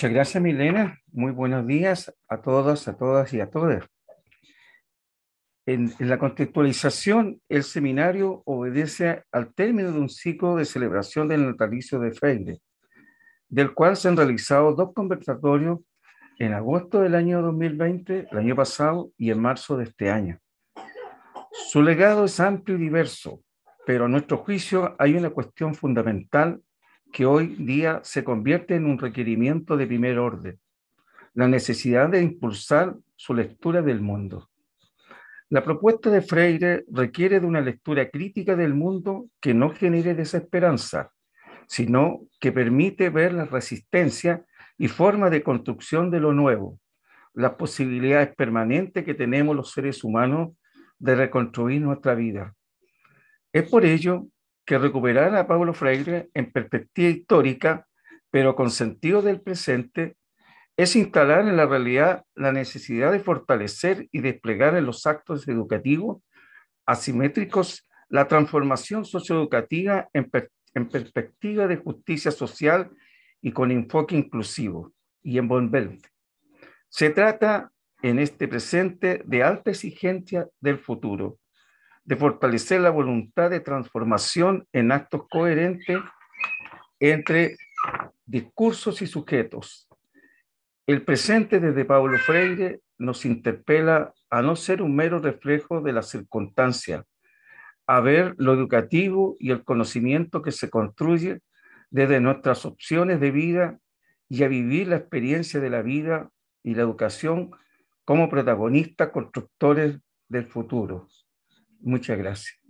Muchas gracias, Milena. Muy buenos días a todos, a todas y a todas. En, en, la contextualización, el seminario obedece al término de un ciclo de celebración del natalicio de Freire, del cual se han realizado dos conversatorios en agosto del año 2020, el año pasado, y en marzo de este año. Su legado es amplio y diverso, pero a nuestro juicio hay una cuestión fundamental que hoy día se convierte en un requerimiento de primer orden, la necesidad de impulsar su lectura del mundo. La propuesta de Freire requiere de una lectura crítica del mundo que no genere desesperanza, sino que permite ver la resistencia y forma de construcción de lo nuevo, las posibilidades permanentes que tenemos los seres humanos de reconstruir nuestra vida. Es por ello que recuperar a Pablo Freire en perspectiva histórica, pero con sentido del presente, es instalar en la realidad la necesidad de fortalecer y desplegar en los actos educativos asimétricos la transformación socioeducativa en, perspectiva de justicia social y con enfoque inclusivo y en envolvente. Se trata en este presente de alta exigencia del futuro, de fortalecer la voluntad de transformación en actos coherentes entre discursos y sujetos. El presente desde Pablo Freire nos interpela a no ser un mero reflejo de la circunstancia, a ver lo educativo y el conocimiento que se construye desde nuestras opciones de vida y a vivir la experiencia de la vida y la educación como protagonistas constructores del futuro. Muchas gracias.